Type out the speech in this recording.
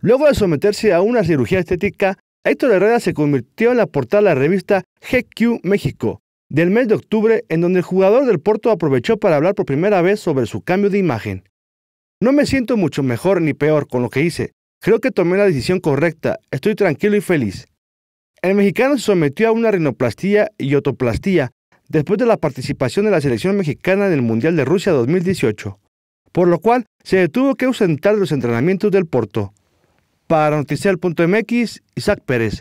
Luego de someterse a una cirugía estética, Héctor Herrera se convirtió en la portada de la revista GQ México del mes de octubre, en donde el jugador del Porto aprovechó para hablar por primera vez sobre su cambio de imagen. No me siento mucho mejor ni peor con lo que hice. Creo que tomé la decisión correcta. Estoy tranquilo y feliz. El mexicano se sometió a una rinoplastía y otoplastía después de la participación de la selección mexicana en el Mundial de Rusia 2018, por lo cual se tuvo que ausentar de los entrenamientos del Porto. Para Noticiel.mx, Isaac Pérez.